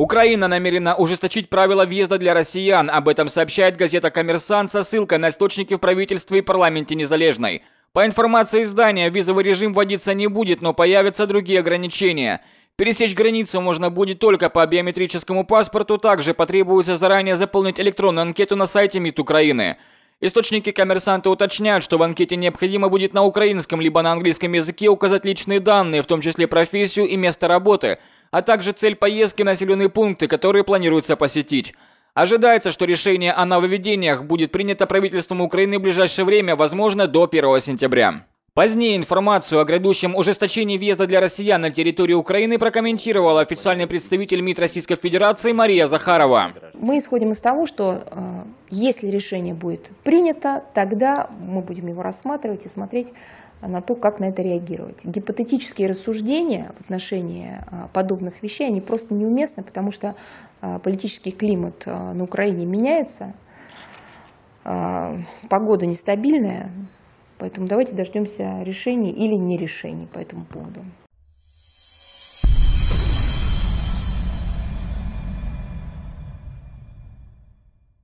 Украина намерена ужесточить правила въезда для россиян. Об этом сообщает газета «Коммерсант» со ссылкой на источники в правительстве и парламенте Незалежной. По информации издания, визовый режим вводиться не будет, но появятся другие ограничения. Пересечь границу можно будет только по биометрическому паспорту, также потребуется заранее заполнить электронную анкету на сайте МИД Украины. Источники коммерсанта уточняют, что в анкете необходимо будет на украинском либо на английском языке указать личные данные, в том числе профессию и место работы – а также цель поездки на населенные пункты, которые планируется посетить. Ожидается, что решение о нововведениях будет принято правительством Украины в ближайшее время, возможно, до 1 сентября. Позднее информацию о грядущем ужесточении въезда для россиян на территорию Украины прокомментировала официальный представитель МИД Российской Федерации Мария Захарова мы исходим из того, что э, если решение будет принято, тогда мы будем его рассматривать и смотреть на то, как на это реагировать. Гипотетические рассуждения в отношении э, подобных вещей, они просто неуместны, потому что э, политический климат на Украине меняется, погода нестабильная, поэтому давайте дождемся решений или не решений по этому поводу.